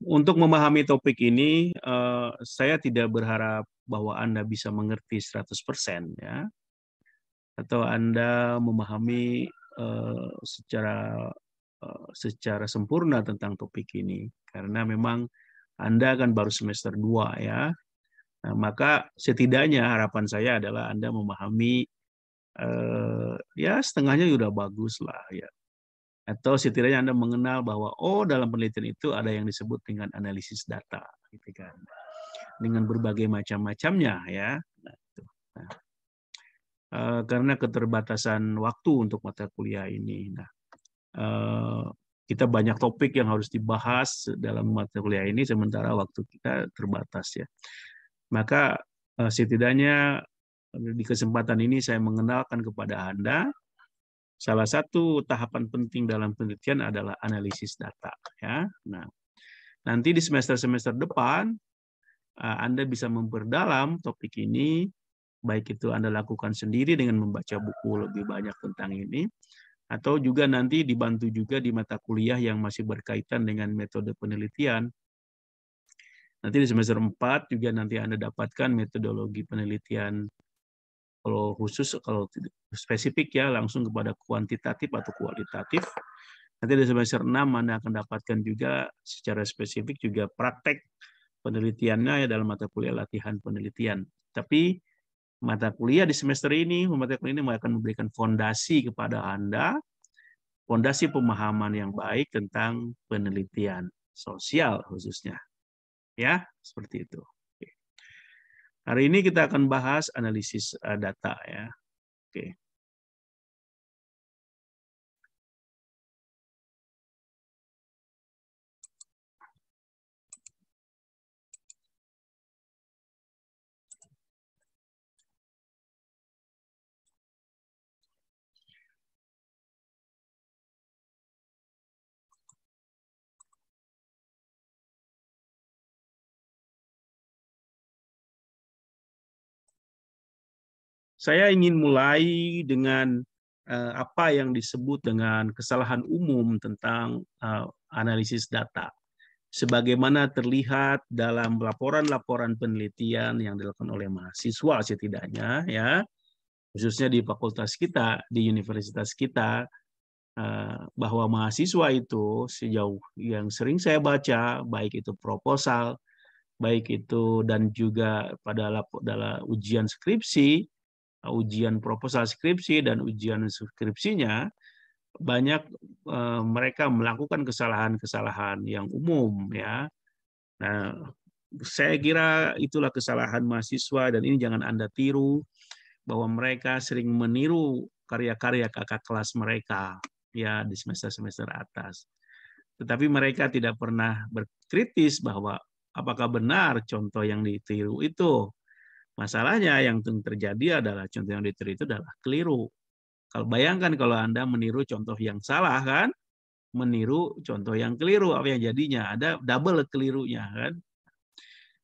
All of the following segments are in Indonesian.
Untuk memahami topik ini, eh, saya tidak berharap bahwa Anda bisa mengerti 100% ya. Atau Anda memahami eh, secara eh, secara sempurna tentang topik ini karena memang Anda kan baru semester 2 ya. Nah, maka setidaknya harapan saya adalah Anda memahami ya setengahnya sudah bagus lah ya atau setidaknya Anda mengenal bahwa oh dalam penelitian itu ada yang disebut dengan analisis data gitu kan. Dengan berbagai macam-macamnya ya. Nah, itu. Nah. E, karena keterbatasan waktu untuk mata kuliah ini. Nah, e, kita banyak topik yang harus dibahas dalam mata kuliah ini sementara waktu kita terbatas ya. Maka eh, setidaknya di kesempatan ini saya mengenalkan kepada Anda Salah satu tahapan penting dalam penelitian adalah analisis data. Ya. Nah, nanti di semester-semester depan eh, Anda bisa memperdalam topik ini, baik itu Anda lakukan sendiri dengan membaca buku lebih banyak tentang ini, atau juga nanti dibantu juga di mata kuliah yang masih berkaitan dengan metode penelitian. Nanti di semester 4 juga nanti Anda dapatkan metodologi penelitian kalau khusus, kalau spesifik ya langsung kepada kuantitatif atau kualitatif. Nanti di semester 6 Anda akan dapatkan juga secara spesifik juga praktek penelitiannya ya dalam mata kuliah latihan penelitian. Tapi mata kuliah di semester ini, mata kuliah ini akan memberikan fondasi kepada Anda, fondasi pemahaman yang baik tentang penelitian sosial khususnya. Ya, seperti itu. Hari ini kita akan bahas analisis eh, data ya. Oke. Saya ingin mulai dengan eh, apa yang disebut dengan kesalahan umum tentang eh, analisis data. Sebagaimana terlihat dalam laporan-laporan penelitian yang dilakukan oleh mahasiswa setidaknya ya, khususnya di fakultas kita, di universitas kita, eh, bahwa mahasiswa itu sejauh yang sering saya baca, baik itu proposal, baik itu dan juga pada dalam ujian skripsi, Nah, ujian proposal skripsi dan ujian skripsinya, banyak eh, mereka melakukan kesalahan-kesalahan yang umum ya. Nah, saya kira itulah kesalahan mahasiswa dan ini jangan Anda tiru bahwa mereka sering meniru karya-karya kakak kelas mereka ya di semester-semester atas. Tetapi mereka tidak pernah berkritis bahwa apakah benar contoh yang ditiru itu Masalahnya yang terjadi adalah contoh yang diteri itu adalah keliru. Kalau bayangkan kalau Anda meniru contoh yang salah kan, meniru contoh yang keliru apa yang jadinya ada double kelirunya kan.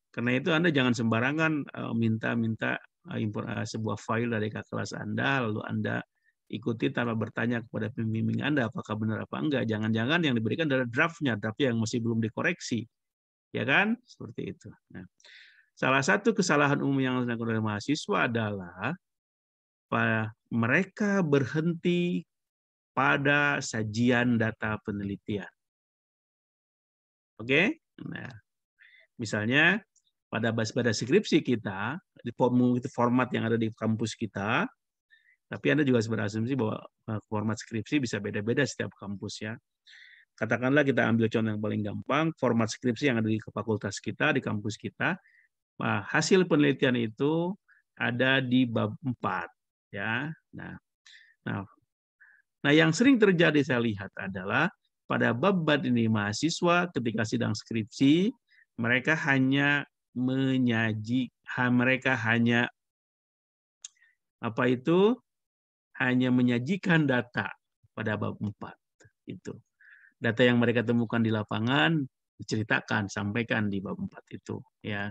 Karena itu Anda jangan sembarangan eh, minta-minta eh, impor eh, sebuah file dari kakak kelas Anda lalu Anda ikuti tanpa bertanya kepada pembimbing Anda apakah benar apa enggak. Jangan-jangan yang diberikan adalah draftnya, tapi yang masih belum dikoreksi. Ya kan? Seperti itu. Nah. Salah satu kesalahan umum yang dilakukan oleh mahasiswa adalah mereka berhenti pada sajian data penelitian. Oke? Nah, misalnya pada pada skripsi kita di format yang ada di kampus kita, tapi Anda juga berasumsi bahwa eh, format skripsi bisa beda-beda setiap kampus ya katakanlah kita ambil contoh yang paling gampang, format skripsi yang ada di fakultas kita, di kampus kita, Nah, hasil penelitian itu ada di bab 4 ya. Nah, nah, nah yang sering terjadi saya lihat adalah pada bab bab ini mahasiswa ketika sidang skripsi mereka hanya menyaji mereka hanya apa itu hanya menyajikan data pada bab 4 itu. Data yang mereka temukan di lapangan diceritakan, sampaikan di bab 4 itu ya.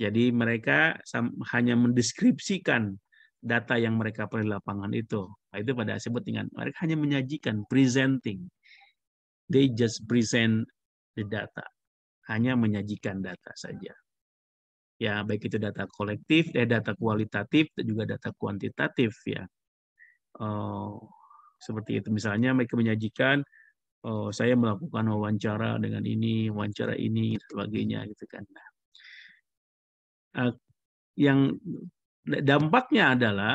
Jadi mereka hanya mendeskripsikan data yang mereka peroleh di lapangan itu. Nah, itu pada disebut dengan mereka hanya menyajikan, presenting. They just present the data. Hanya menyajikan data saja. Ya, baik itu data kolektif, eh, data kualitatif, dan juga data kuantitatif. ya. Oh, seperti itu. Misalnya mereka menyajikan oh, saya melakukan wawancara dengan ini, wawancara ini, dan sebagainya gitu kan. Nah, yang dampaknya adalah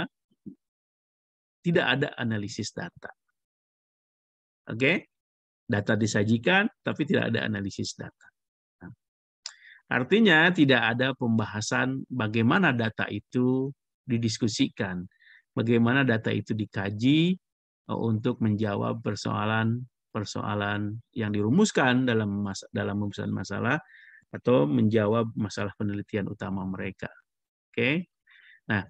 tidak ada analisis data. Oke, okay? data disajikan tapi tidak ada analisis data. Nah, artinya tidak ada pembahasan bagaimana data itu didiskusikan, bagaimana data itu dikaji eh, untuk menjawab persoalan-persoalan yang dirumuskan dalam mas dalam rumusan masalah atau menjawab masalah penelitian utama mereka. Oke. Nah,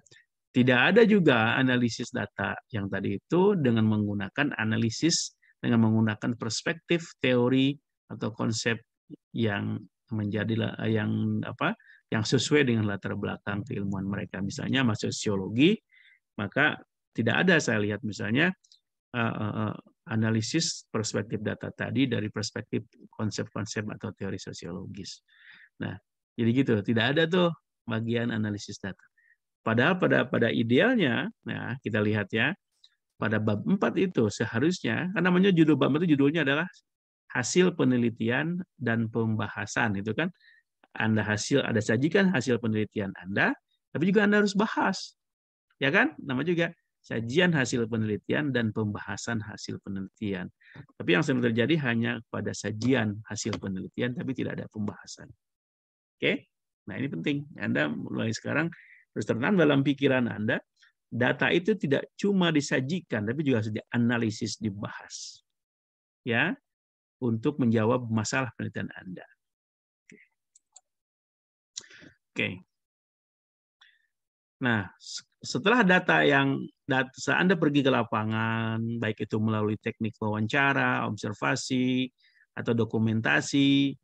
tidak ada juga analisis data yang tadi itu dengan menggunakan analisis dengan menggunakan perspektif teori atau konsep yang menjadi yang apa yang sesuai dengan latar belakang keilmuan mereka misalnya masuk sosiologi maka tidak ada saya lihat misalnya eh, eh, eh, analisis perspektif data tadi dari perspektif konsep-konsep atau teori sosiologis. Nah, jadi gitu, tidak ada tuh bagian analisis data. Padahal pada pada idealnya, nah kita lihat ya, pada bab 4 itu seharusnya, karena namanya judul bab itu judulnya adalah hasil penelitian dan pembahasan itu kan anda hasil ada sajikan hasil penelitian Anda tapi juga Anda harus bahas ya kan nama juga sajian hasil penelitian dan pembahasan hasil penelitian. Tapi yang sering terjadi hanya pada sajian hasil penelitian, tapi tidak ada pembahasan. Oke, nah ini penting. Anda mulai sekarang terus tertanam dalam pikiran Anda, data itu tidak cuma disajikan, tapi juga harus dianalisis, dibahas, ya, untuk menjawab masalah penelitian Anda. Oke. Oke. Nah, setelah data yang data, Anda pergi ke lapangan, baik itu melalui teknik wawancara, observasi, atau dokumentasi,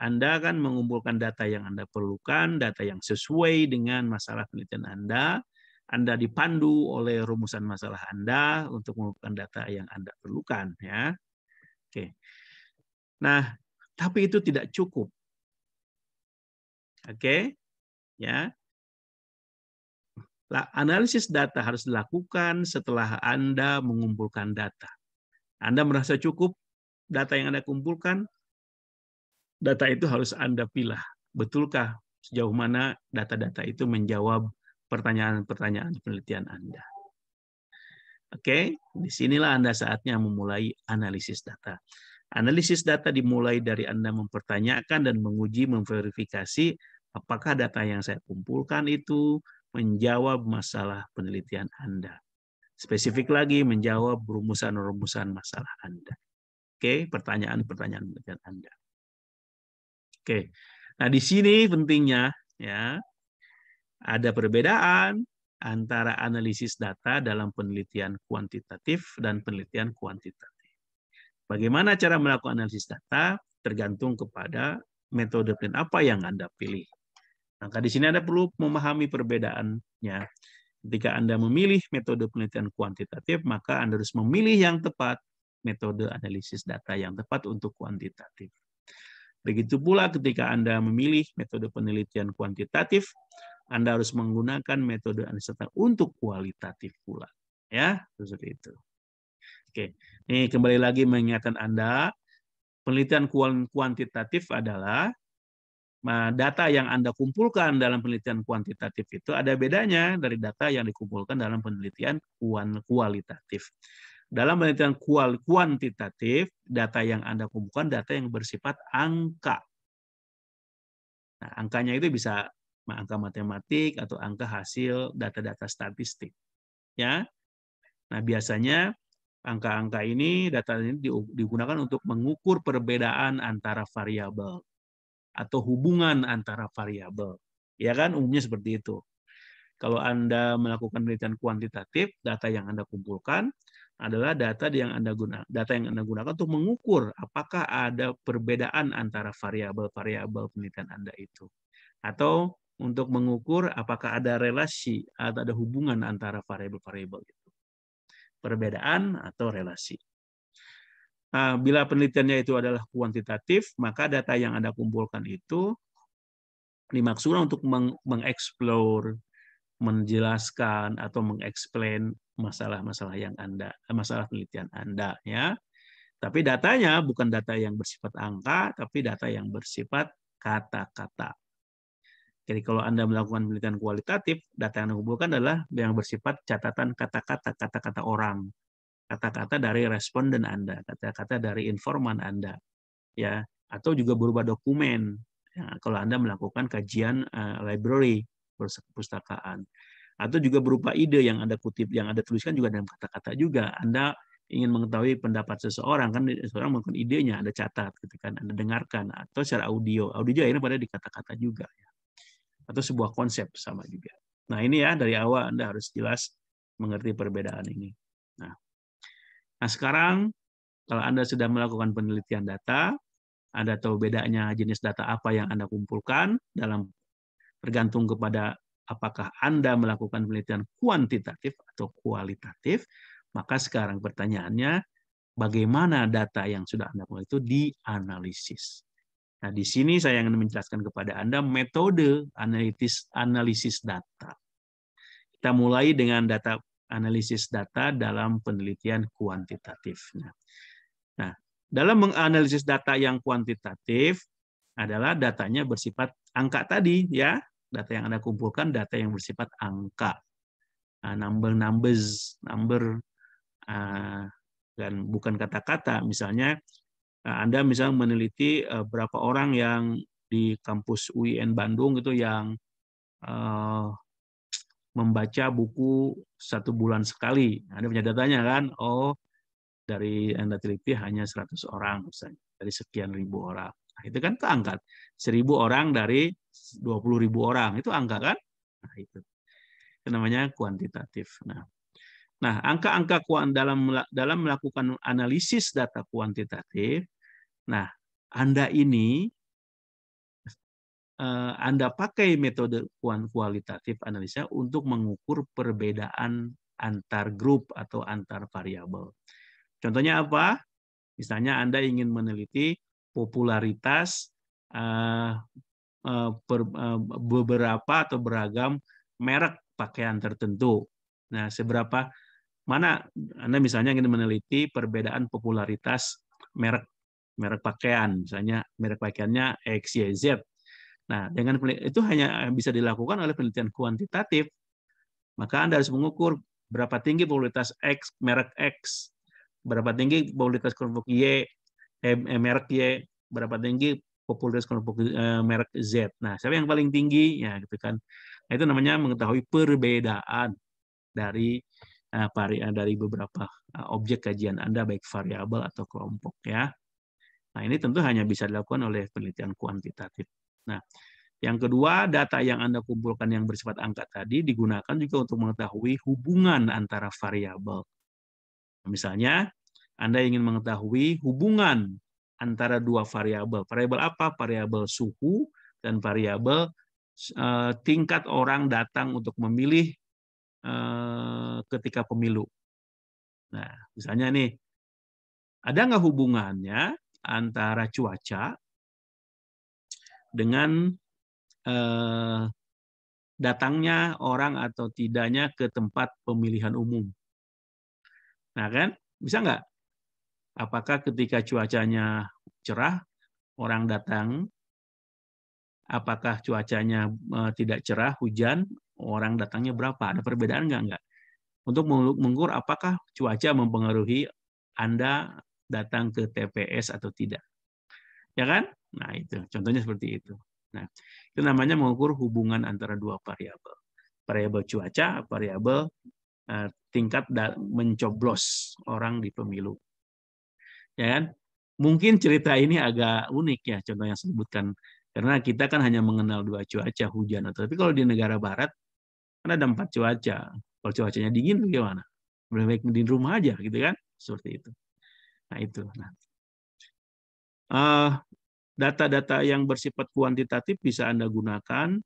Anda akan mengumpulkan data yang Anda perlukan, data yang sesuai dengan masalah penelitian Anda, Anda dipandu oleh rumusan masalah Anda untuk mengumpulkan data yang Anda perlukan, ya. Oke. Nah, tapi itu tidak cukup. Oke. Ya analisis data harus dilakukan setelah Anda mengumpulkan data. Anda merasa cukup data yang Anda kumpulkan, data itu harus Anda pilih Betulkah sejauh mana data-data itu menjawab pertanyaan-pertanyaan penelitian Anda? Oke, disinilah Anda saatnya memulai analisis data. Analisis data dimulai dari Anda mempertanyakan dan menguji, memverifikasi apakah data yang saya kumpulkan itu menjawab masalah penelitian Anda. Spesifik lagi menjawab rumusan-rumusan masalah Anda. Oke, pertanyaan-pertanyaan penelitian Anda. Oke. Nah, di sini pentingnya ya ada perbedaan antara analisis data dalam penelitian kuantitatif dan penelitian kuantitatif. Bagaimana cara melakukan analisis data tergantung kepada metode penelitian apa yang Anda pilih. Maka di sini Anda perlu memahami perbedaannya. Ketika Anda memilih metode penelitian kuantitatif, maka Anda harus memilih yang tepat metode analisis data yang tepat untuk kuantitatif. Begitu pula ketika Anda memilih metode penelitian kuantitatif, Anda harus menggunakan metode analisis data untuk kualitatif pula. Ya, seperti itu. Oke, ini kembali lagi mengingatkan Anda, penelitian kuantitatif adalah data yang Anda kumpulkan dalam penelitian kuantitatif itu ada bedanya dari data yang dikumpulkan dalam penelitian kualitatif. Dalam penelitian kuantitatif, data yang Anda kumpulkan data yang bersifat angka. Nah, angkanya itu bisa angka matematik atau angka hasil data-data statistik. Ya. Nah, biasanya angka-angka ini data ini digunakan untuk mengukur perbedaan antara variabel atau hubungan antara variabel. Ya kan umumnya seperti itu. Kalau Anda melakukan penelitian kuantitatif, data yang Anda kumpulkan adalah data yang Anda gunakan, data yang Anda gunakan untuk mengukur apakah ada perbedaan antara variabel-variabel penelitian Anda itu atau untuk mengukur apakah ada relasi atau ada hubungan antara variabel-variabel itu. Perbedaan atau relasi. Ah, bila penelitiannya itu adalah kuantitatif, maka data yang Anda kumpulkan itu dimaksudkan untuk mengeksplor, menjelaskan atau mengeksplain masalah-masalah yang Anda masalah penelitian Anda ya. Tapi datanya bukan data yang bersifat angka, tapi data yang bersifat kata-kata. Jadi kalau Anda melakukan penelitian kualitatif, data yang Anda kumpulkan adalah yang bersifat catatan kata-kata, kata-kata orang kata-kata dari responden Anda, kata-kata dari informan Anda, ya atau juga berupa dokumen ya, kalau Anda melakukan kajian uh, library perpustakaan atau juga berupa ide yang Anda kutip, yang Anda tuliskan juga dalam kata-kata juga. Anda ingin mengetahui pendapat seseorang kan seseorang melakukan idenya Anda catat gitu kan, Anda dengarkan atau secara audio audio ini pada di kata-kata juga ya. atau sebuah konsep sama juga nah ini ya dari awal Anda harus jelas mengerti perbedaan ini Nah sekarang kalau Anda sudah melakukan penelitian data, Anda tahu bedanya jenis data apa yang Anda kumpulkan dalam tergantung kepada apakah Anda melakukan penelitian kuantitatif atau kualitatif, maka sekarang pertanyaannya bagaimana data yang sudah Anda kumpulkan itu dianalisis. Nah, di sini saya ingin menjelaskan kepada Anda metode analisis analisis data. Kita mulai dengan data analisis data dalam penelitian kuantitatif. Nah, dalam menganalisis data yang kuantitatif adalah datanya bersifat angka tadi ya, data yang Anda kumpulkan data yang bersifat angka. Nah, number numbers, number ah, dan bukan kata-kata. Misalnya ah, Anda misalnya meneliti eh, berapa orang yang di kampus UIN Bandung itu yang eh, membaca buku satu bulan sekali. Anda nah, punya datanya kan? Oh, dari Anda teliti hanya 100 orang misalnya, dari sekian ribu orang. Nah, itu kan keangkat. 1000 orang dari 20 ribu orang. Itu angka kan? Nah, itu. itu namanya kuantitatif. Nah, nah angka-angka dalam dalam melakukan analisis data kuantitatif, nah Anda ini Eh, Anda pakai metode kualitatif analisa untuk mengukur perbedaan antar grup atau antar variabel. Contohnya apa? Misalnya Anda ingin meneliti popularitas eh, eh, beberapa atau beragam merek pakaian tertentu. Nah, seberapa mana Anda misalnya ingin meneliti perbedaan popularitas merek merek pakaian, misalnya merek pakaiannya XYZ Nah, dengan itu hanya eh, bisa dilakukan oleh penelitian kuantitatif. Maka Anda harus mengukur berapa tinggi probabilitas X, merek X, berapa tinggi probabilitas kelompok Y, eh, eh, merek Y, berapa tinggi popularitas kelompok eh, merek Z. Nah, siapa yang paling tinggi? Ya, gitu kan. Nah, itu namanya mengetahui perbedaan dari varian eh, dari beberapa objek kajian Anda baik variabel atau kelompok ya. Nah, ini tentu hanya bisa dilakukan oleh penelitian kuantitatif. Nah, yang kedua, data yang Anda kumpulkan yang bersifat angka tadi digunakan juga untuk mengetahui hubungan antara variabel. Misalnya, Anda ingin mengetahui hubungan antara dua variabel. Variabel apa? Variabel suhu dan variabel eh, tingkat orang datang untuk memilih eh, ketika pemilu. Nah, misalnya nih, ada nggak hubungannya antara cuaca dengan eh, datangnya orang atau tidaknya ke tempat pemilihan umum. Nah kan, bisa nggak? Apakah ketika cuacanya cerah, orang datang? Apakah cuacanya eh, tidak cerah, hujan, orang datangnya berapa? Ada perbedaan nggak? Nggak. Untuk mengukur apakah cuaca mempengaruhi Anda datang ke TPS atau tidak. Ya kan? Nah, itu contohnya seperti itu. Nah, itu namanya mengukur hubungan antara dua variabel. Variabel cuaca, variabel eh, tingkat mencoblos orang di pemilu. Ya kan? Mungkin cerita ini agak unik ya contoh yang sebutkan karena kita kan hanya mengenal dua cuaca hujan atau tapi kalau di negara barat kan ada empat cuaca. Kalau cuacanya dingin bagaimana? Lebih baik di rumah aja gitu kan? Seperti itu. Nah, itu. Nah, uh, Data-data yang bersifat kuantitatif bisa Anda gunakan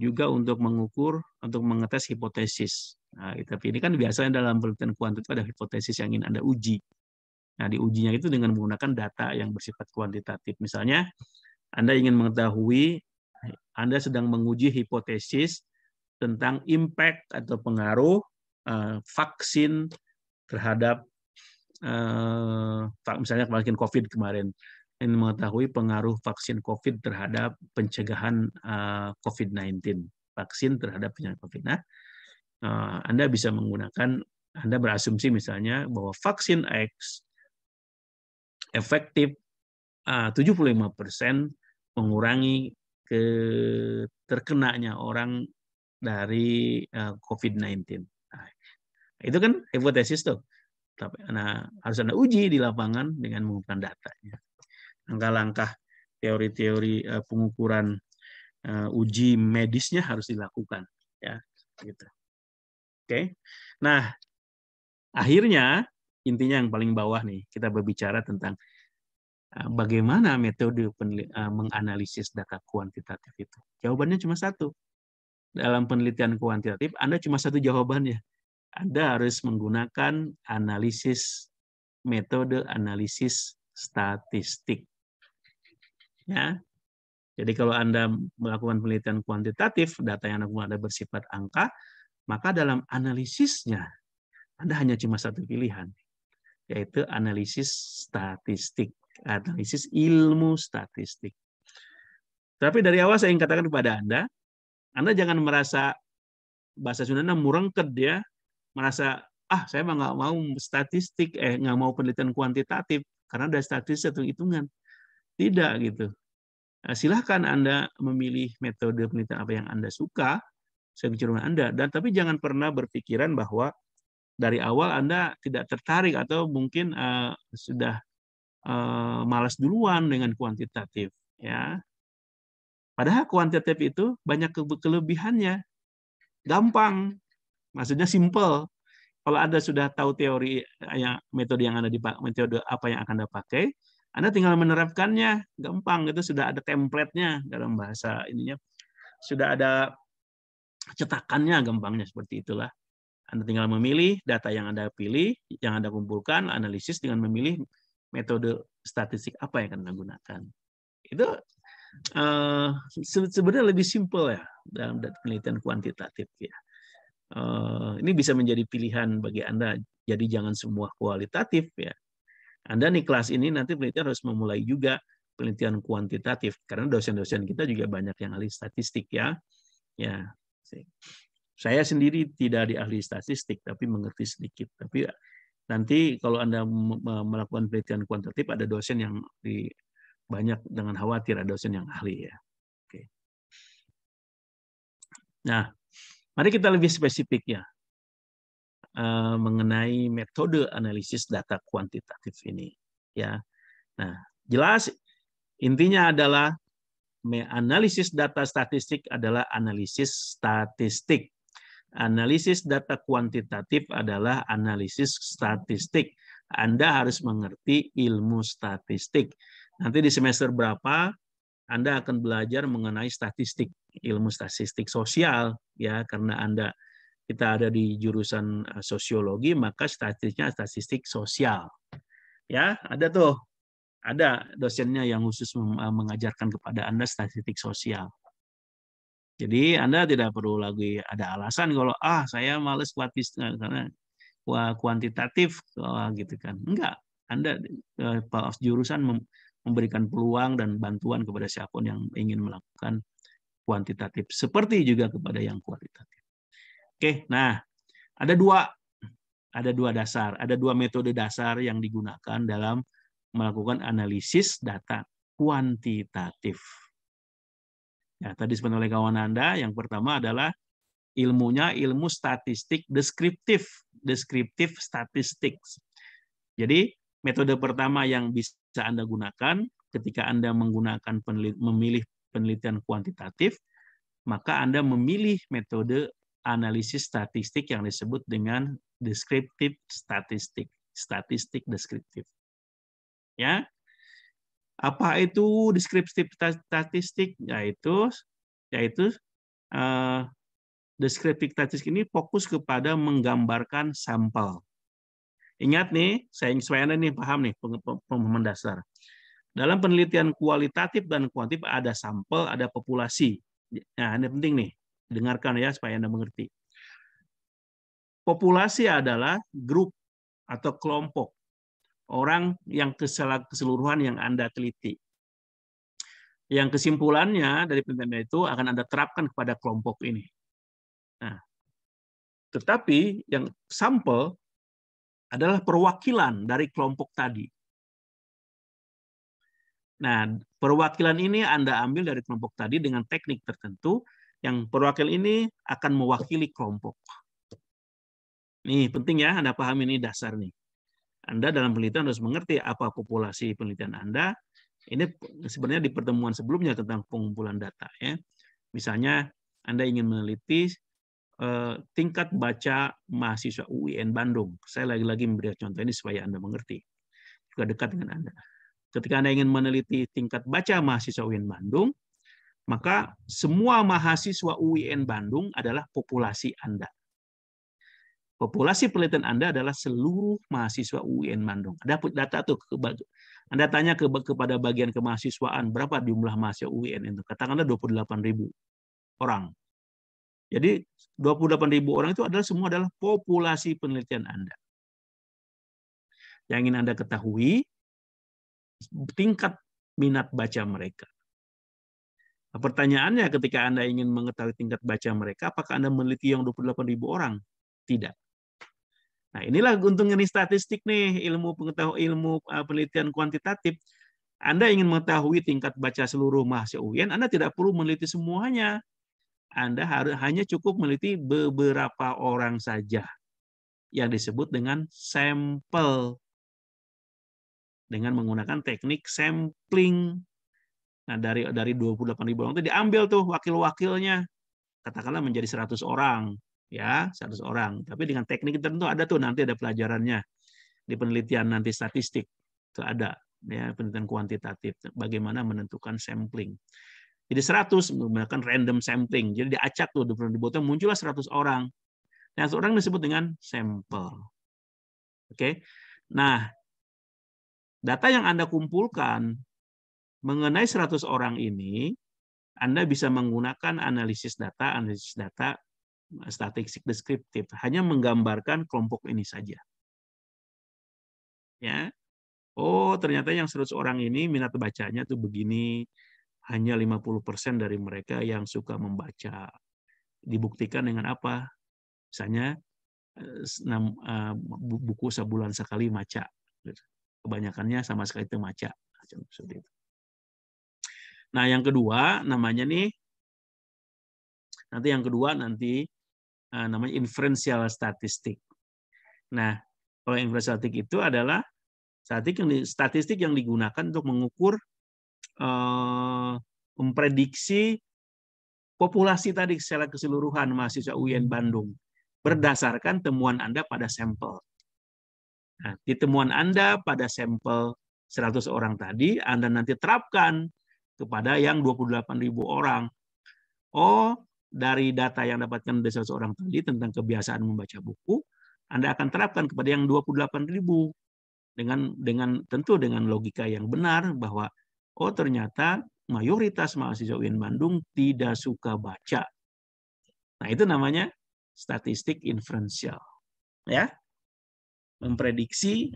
juga untuk mengukur, untuk mengetes hipotesis. Nah, tapi ini kan biasanya dalam penelitian kuantitatif ada hipotesis yang ingin Anda uji. Nah, diujinya itu dengan menggunakan data yang bersifat kuantitatif. Misalnya, Anda ingin mengetahui, Anda sedang menguji hipotesis tentang impact atau pengaruh uh, vaksin terhadap uh, misalnya vaksin COVID kemarin yang mengetahui pengaruh vaksin COVID terhadap pencegahan eh, COVID-19, vaksin terhadap penyakit COVID. Nah, eh, Anda bisa menggunakan, Anda berasumsi misalnya bahwa vaksin X efektif 75% eh, mengurangi ke terkenanya orang dari COVID-19. Nah, itu kan hipotesis tuh. Tapi nah, harus Anda uji di lapangan dengan menggunakan datanya langkah-langkah teori-teori eh, pengukuran eh, uji medisnya harus dilakukan ya gitu. Oke. Nah, akhirnya intinya yang paling bawah nih kita berbicara tentang eh, bagaimana metode menganalisis data kuantitatif itu. Jawabannya cuma satu. Dalam penelitian kuantitatif Anda cuma satu jawabannya. Anda harus menggunakan analisis metode analisis statistik. Ya. Jadi kalau Anda melakukan penelitian kuantitatif, data yang Anda ada bersifat angka, maka dalam analisisnya Anda hanya cuma satu pilihan, yaitu analisis statistik, analisis ilmu statistik. Tapi dari awal saya ingin katakan kepada Anda, Anda jangan merasa bahasa Sundanya murengket ya, merasa ah saya nggak mau statistik, eh nggak mau penelitian kuantitatif karena ada statistik hitung hitungan. Tidak gitu. Nah, silahkan Anda memilih metode penelitian apa yang Anda suka, sejujurnya Anda. Dan tapi jangan pernah berpikiran bahwa dari awal Anda tidak tertarik atau mungkin uh, sudah uh, malas duluan dengan kuantitatif. Ya, padahal kuantitatif itu banyak kelebihannya, gampang, maksudnya simple. Kalau Anda sudah tahu teori eh, yang metode yang Anda dipakai, metode apa yang akan Anda pakai, anda tinggal menerapkannya, gampang itu sudah ada template-nya dalam bahasa ininya. Sudah ada cetakannya gampangnya seperti itulah. Anda tinggal memilih data yang Anda pilih, yang Anda kumpulkan, analisis dengan memilih metode statistik apa yang akan Anda gunakan. Itu uh, sebenarnya lebih simpel ya dalam penelitian kuantitatif ya. Uh, ini bisa menjadi pilihan bagi Anda. Jadi jangan semua kualitatif ya anda nih kelas ini nanti penelitian harus memulai juga penelitian kuantitatif karena dosen-dosen kita juga banyak yang ahli statistik ya. Ya. Saya sendiri tidak di ahli statistik tapi mengerti sedikit. Tapi nanti kalau Anda melakukan penelitian kuantitatif ada dosen yang di, banyak dengan khawatir ada dosen yang ahli ya. Oke. Nah, mari kita lebih spesifik ya. Eh, mengenai metode analisis data kuantitatif ini ya. Nah, jelas intinya adalah analisis data statistik adalah analisis statistik. Analisis data kuantitatif adalah analisis statistik. Anda harus mengerti ilmu statistik. Nanti di semester berapa Anda akan belajar mengenai statistik, ilmu statistik sosial ya karena Anda kita ada di jurusan eh, sosiologi, maka statistiknya statistik sosial. Ya, ada tuh. Ada dosennya yang khusus eh, mengajarkan kepada Anda statistik sosial. Jadi Anda tidak perlu lagi ada alasan kalau ah saya males kuatis eh, karena kuantitatif oh, gitu kan. Enggak. Anda jurusan memberikan peluang dan bantuan kepada siapapun yang ingin melakukan kuantitatif seperti juga kepada yang kualitatif. Oke, nah ada dua ada dua dasar, ada dua metode dasar yang digunakan dalam melakukan analisis data kuantitatif. Ya, tadi sebenarnya oleh kawan Anda, yang pertama adalah ilmunya ilmu statistik deskriptif, deskriptif statistik. Jadi metode pertama yang bisa Anda gunakan ketika Anda menggunakan penelit, memilih penelitian kuantitatif, maka Anda memilih metode analisis statistik yang disebut dengan deskriptif statistik, statistik deskriptif. Ya. Apa itu deskriptif statistik? Yaitu yaitu eh, deskriptif statistik ini fokus kepada menggambarkan sampel. Ingat nih, saya supaya nih paham nih pemahaman dasar. Dalam penelitian kualitatif dan kuantitatif ada sampel, ada populasi. Nah, ini penting nih. Dengarkan ya supaya Anda mengerti. Populasi adalah grup atau kelompok orang yang keseluruhan yang Anda teliti. Yang kesimpulannya dari penelitian itu akan Anda terapkan kepada kelompok ini. Nah, tetapi yang sampel adalah perwakilan dari kelompok tadi. Nah, perwakilan ini Anda ambil dari kelompok tadi dengan teknik tertentu yang perwakil ini akan mewakili kelompok. Nih, penting ya Anda paham ini dasar nih. Anda dalam penelitian harus mengerti apa populasi penelitian Anda. Ini sebenarnya di pertemuan sebelumnya tentang pengumpulan data ya. Misalnya Anda ingin meneliti eh, tingkat baca mahasiswa UIN Bandung. Saya lagi-lagi memberi contoh ini supaya Anda mengerti. Juga dekat dengan Anda. Ketika Anda ingin meneliti tingkat baca mahasiswa UIN Bandung, maka semua mahasiswa UIN Bandung adalah populasi Anda. Populasi penelitian Anda adalah seluruh mahasiswa UIN Bandung. Ada data tuh Anda tanya ke, kepada bagian kemahasiswaan berapa jumlah mahasiswa UIN itu. Katakanlah 28.000 orang. Jadi 28.000 orang itu adalah semua adalah populasi penelitian Anda. Yang ingin Anda ketahui tingkat minat baca mereka Nah, pertanyaannya ketika Anda ingin mengetahui tingkat baca mereka, apakah Anda meneliti yang ribu orang? Tidak. Nah, inilah untungnya nih statistik nih, ilmu pengetahuan ilmu eh, penelitian kuantitatif. Anda ingin mengetahui tingkat baca seluruh mahasiswa UIN, Anda tidak perlu meneliti semuanya. Anda harus hanya cukup meneliti beberapa orang saja yang disebut dengan sampel dengan menggunakan teknik sampling Nah, dari dari 28 ribu orang itu diambil tuh wakil-wakilnya. Katakanlah menjadi 100 orang, ya, 100 orang. Tapi dengan teknik tertentu ada tuh nanti ada pelajarannya di penelitian nanti statistik. Itu ada ya penelitian kuantitatif bagaimana menentukan sampling. Jadi 100 menggunakan random sampling. Jadi diacak tuh 20 ribu itu muncullah 100 orang. Nah, orang disebut dengan sampel. Oke. Nah, data yang Anda kumpulkan mengenai 100 orang ini, Anda bisa menggunakan analisis data, analisis data eh, statistik deskriptif, hanya menggambarkan kelompok ini saja. Ya. Oh, ternyata yang 100 orang ini minat bacanya tuh begini, hanya 50% dari mereka yang suka membaca. Dibuktikan dengan apa? Misalnya eh, eh, buku sebulan sekali maca. Kebanyakannya sama sekali itu maca. Seperti itu. Nah, yang kedua namanya nih nanti yang kedua nanti uh, namanya inferensial statistik. Nah, kalau inferensial statistik itu adalah statistik yang, di, statistik yang digunakan untuk mengukur uh, memprediksi populasi tadi secara keseluruhan mahasiswa UIN Bandung berdasarkan temuan Anda pada sampel. Nah, di temuan Anda pada sampel 100 orang tadi, Anda nanti terapkan kepada yang 28.000 orang. Oh, dari data yang dapatkan dari seseorang tadi tentang kebiasaan membaca buku, Anda akan terapkan kepada yang 28.000 dengan dengan tentu dengan logika yang benar bahwa oh ternyata mayoritas mahasiswa UIN Bandung tidak suka baca. Nah, itu namanya statistik inferensial. Ya. Memprediksi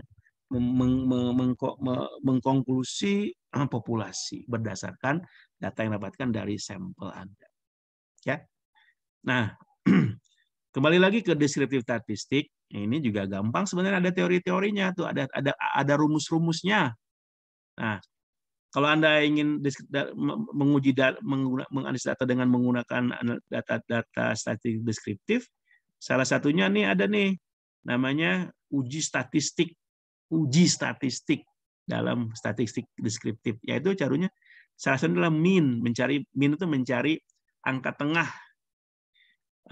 meng, meng, meng, mengkonklusi Eh, populasi berdasarkan data yang dapatkan dari sampel Anda. Ya. Nah, kembali lagi ke deskriptif statistik, ini juga gampang sebenarnya ada teori-teorinya tuh, ada ada ada rumus-rumusnya. Nah, kalau Anda ingin menguji menganalisis data dengan menggunakan data-data statistik deskriptif, salah satunya nih ada nih namanya uji statistik. Uji statistik dalam statistik deskriptif yaitu caranya salah satu adalah min mencari min itu mencari angka tengah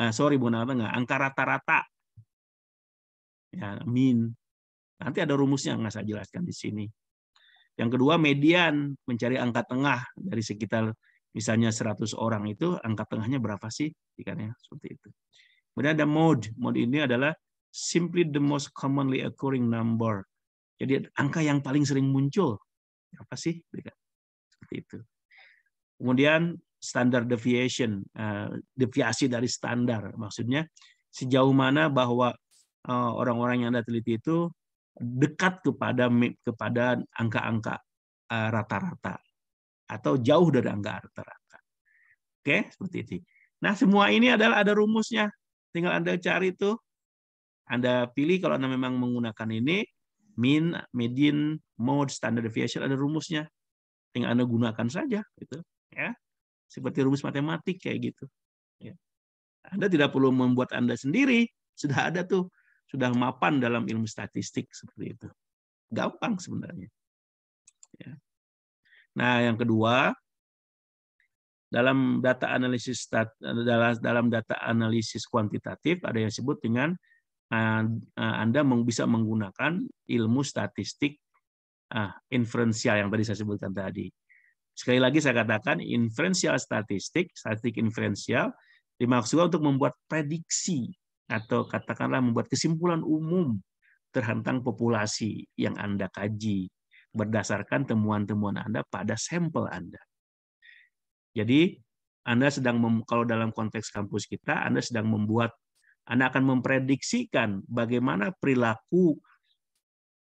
uh, sorry bukan angka tengah angka rata-rata ya min nanti ada rumusnya nggak saya jelaskan di sini yang kedua median mencari angka tengah dari sekitar misalnya 100 orang itu angka tengahnya berapa sih ikannya seperti itu kemudian ada mode mode ini adalah simply the most commonly occurring number jadi angka yang paling sering muncul apa sih? Seperti itu. Kemudian standar deviation, eh, deviasi dari standar. Maksudnya sejauh mana bahwa eh, orang-orang yang Anda teliti itu dekat kepada kepada angka-angka eh, rata-rata atau jauh dari angka rata-rata. Oke, seperti itu. Nah, semua ini adalah ada rumusnya. Tinggal Anda cari tuh. Anda pilih kalau Anda memang menggunakan ini, min, median, mode, standard deviation ada rumusnya. Tinggal Anda gunakan saja gitu, ya. Seperti rumus matematik kayak gitu. Ya. Anda tidak perlu membuat Anda sendiri, sudah ada tuh, sudah mapan dalam ilmu statistik seperti itu. Gampang sebenarnya. Ya. Nah, yang kedua, dalam data analisis dalam data analisis kuantitatif ada yang disebut dengan Ah, ah, Anda bisa menggunakan ilmu statistik uh, inferensial yang tadi saya sebutkan tadi. Sekali lagi saya katakan inferensial statistik, statistik inferensial dimaksudkan untuk membuat prediksi atau katakanlah membuat kesimpulan umum terhentang populasi yang Anda kaji berdasarkan temuan-temuan Anda pada sampel Anda. Jadi Anda sedang mem, kalau dalam konteks kampus kita Anda sedang membuat anda akan memprediksikan bagaimana perilaku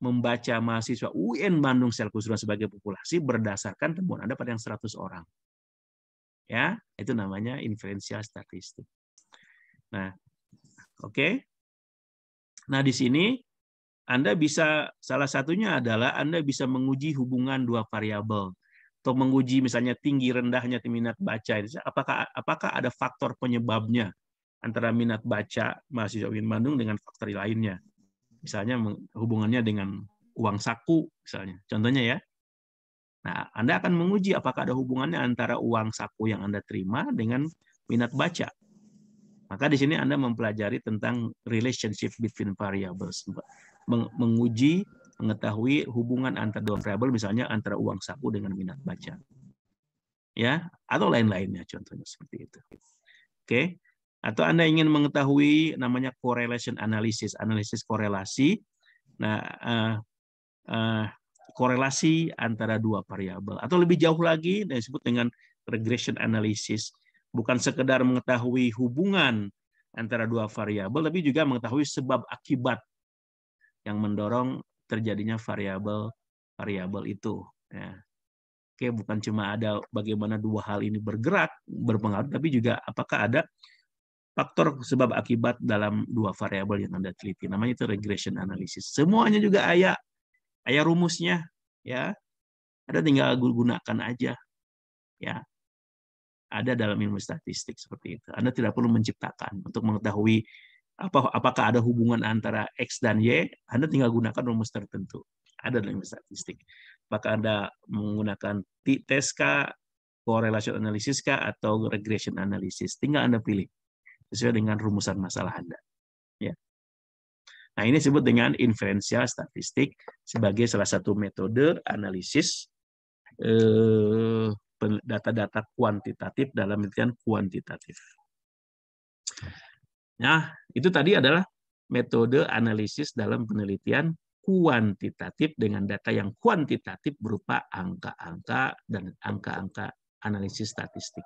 membaca mahasiswa UN Bandung secara keseluruhan sebagai populasi berdasarkan temuan Anda pada yang 100 orang. Ya, itu namanya inferensial statistik. Nah, oke. Okay. Nah, di sini Anda bisa salah satunya adalah Anda bisa menguji hubungan dua variabel atau menguji misalnya tinggi rendahnya minat baca apakah apakah ada faktor penyebabnya antara minat baca mahasiswa UIN Bandung dengan faktor lainnya. Misalnya hubungannya dengan uang saku, misalnya. Contohnya ya. Nah, Anda akan menguji apakah ada hubungannya antara uang saku yang Anda terima dengan minat baca. Maka di sini Anda mempelajari tentang relationship between variables. menguji, mengetahui hubungan antara dua variable, misalnya antara uang saku dengan minat baca. Ya, atau lain-lainnya contohnya seperti itu. Oke. Okay. Atau Anda ingin mengetahui namanya correlation analysis, analisis korelasi. Nah, uh, uh, korelasi antara dua variabel atau lebih jauh lagi disebut dengan regression analysis bukan sekedar mengetahui hubungan antara dua variabel tapi juga mengetahui sebab akibat yang mendorong terjadinya variabel variabel itu ya. Oke, bukan cuma ada bagaimana dua hal ini bergerak, berpengaruh, tapi juga apakah ada faktor sebab akibat dalam dua variabel yang Anda teliti. Namanya itu regression analysis. Semuanya juga ayah. Ayah rumusnya ya. Ada tinggal gunakan aja. Ya. Ada dalam ilmu statistik seperti itu. Anda tidak perlu menciptakan untuk mengetahui apa apakah ada hubungan antara X dan Y, Anda tinggal gunakan rumus tertentu. Ada dalam ilmu statistik. Apakah Anda menggunakan t-test kah, correlation analysis kah, atau regression analysis. Tinggal Anda pilih sesuai dengan rumusan masalah Anda. Ya. Nah, ini disebut dengan inferensial statistik sebagai salah satu metode analisis eh, data-data eh, kuantitatif dalam penelitian kuantitatif. Nah, itu tadi adalah metode analisis dalam penelitian kuantitatif dengan data yang kuantitatif berupa angka-angka dan angka-angka analisis statistik.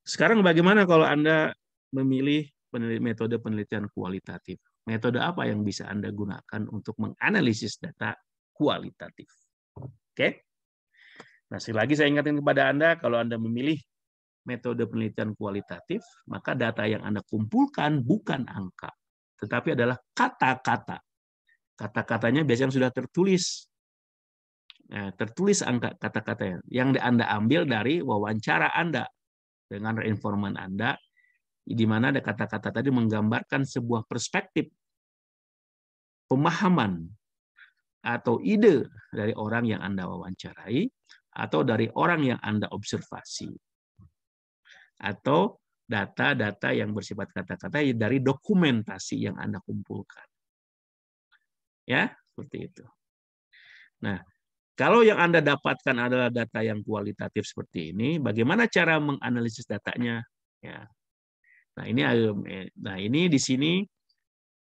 Sekarang bagaimana kalau Anda memilih metode penelitian kualitatif. Metode apa yang bisa Anda gunakan untuk menganalisis data kualitatif? Oke. Nah, sekali lagi saya ingatkan kepada Anda kalau Anda memilih metode penelitian kualitatif, maka data yang Anda kumpulkan bukan angka, tetapi adalah kata-kata. Kata-katanya biasanya sudah tertulis. Nah, tertulis angka kata-katanya yang Anda ambil dari wawancara Anda dengan informan Anda di mana ada kata-kata tadi menggambarkan sebuah perspektif pemahaman atau ide dari orang yang Anda wawancarai atau dari orang yang Anda observasi atau data-data yang bersifat kata-kata dari dokumentasi yang Anda kumpulkan. Ya, seperti itu. Nah, kalau yang Anda dapatkan adalah data yang kualitatif seperti ini, bagaimana cara menganalisis datanya? Ya, Nah, ini eh, nah ini di sini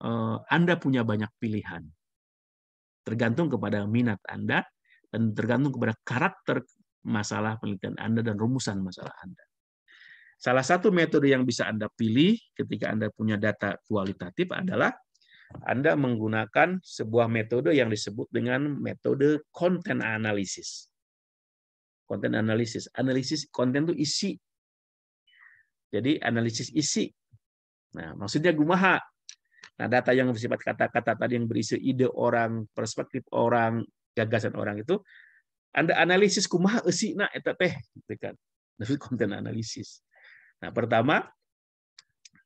eh, Anda punya banyak pilihan. Tergantung kepada minat Anda dan tergantung kepada karakter masalah penelitian Anda dan rumusan masalah Anda. Salah satu metode yang bisa Anda pilih ketika Anda punya data kualitatif adalah Anda menggunakan sebuah metode yang disebut dengan metode konten analisis. Konten analisis. Analisis konten itu isi jadi analisis isi. Nah, maksudnya gumaha. Nah, data yang bersifat kata-kata tadi yang berisi ide orang, perspektif orang, gagasan orang itu Anda analisis kumaha eusina eta teh gitu kan. Maksud konten analisis. Nah, pertama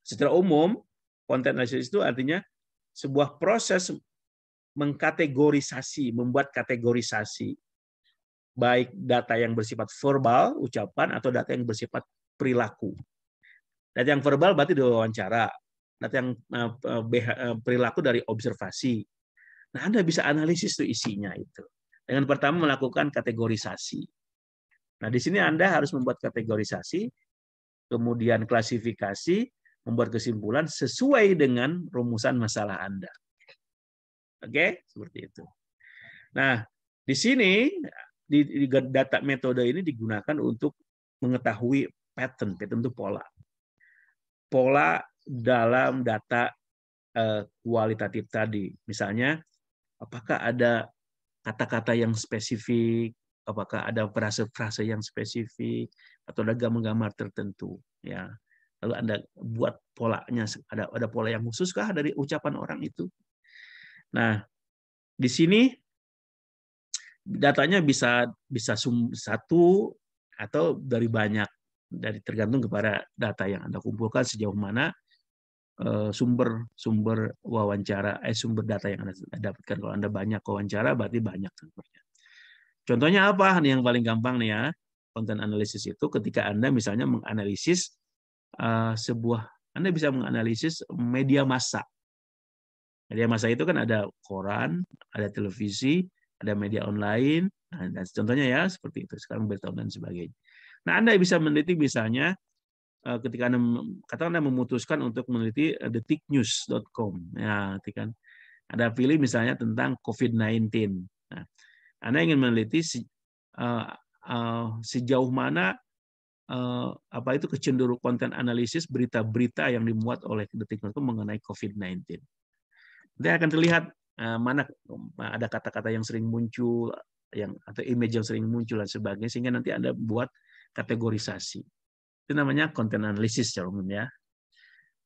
secara umum konten analisis itu artinya sebuah proses mengkategorisasi, membuat kategorisasi baik data yang bersifat verbal, ucapan atau data yang bersifat perilaku. Data yang verbal berarti dari wawancara. Data eh, eh, yang eh, perilaku dari observasi. Nah, Anda bisa analisis tuh isinya itu. Dengan pertama melakukan kategorisasi. Nah, di sini Anda harus membuat kategorisasi, kemudian klasifikasi, membuat kesimpulan sesuai dengan rumusan masalah Anda. Oke, okay? seperti itu. Nah, di sini di, data metode ini digunakan untuk mengetahui pattern. Pattern itu pola pola dalam data eh, kualitatif tadi. Misalnya, apakah ada kata-kata yang spesifik, apakah ada frase-frase yang spesifik, atau ada gambar-gambar tertentu. Ya, lalu anda buat polanya, ada ada pola yang khusus kah dari ucapan orang itu. Nah, di sini datanya bisa bisa satu atau dari banyak dari tergantung kepada data yang Anda kumpulkan sejauh mana sumber-sumber eh, wawancara eh sumber data yang Anda dapatkan. Kalau Anda banyak wawancara berarti banyak sumbernya. Contohnya apa? Nih yang paling gampang nih ya. Konten analisis itu ketika Anda misalnya menganalisis uh, sebuah Anda bisa menganalisis media massa. Media massa itu kan ada koran, ada televisi, ada media online, nah, dan contohnya ya seperti itu. Sekarang berita dan sebagainya. Nah, Anda bisa meneliti misalnya eh, ketika Anda katakan Anda memutuskan untuk meneliti eh, detiknews.com. Ya, ketika Anda pilih misalnya tentang COVID-19. Nah, Anda ingin meneliti se, uh, uh, eh, sejauh mana uh, apa itu kecenderung konten analisis berita-berita yang dimuat oleh detik.com mengenai COVID-19. Nanti akan terlihat mana ada kata-kata yang sering muncul yang atau image yang sering muncul dan sebagainya sehingga nanti Anda buat kategorisasi. Itu namanya content analysis secara umum ya.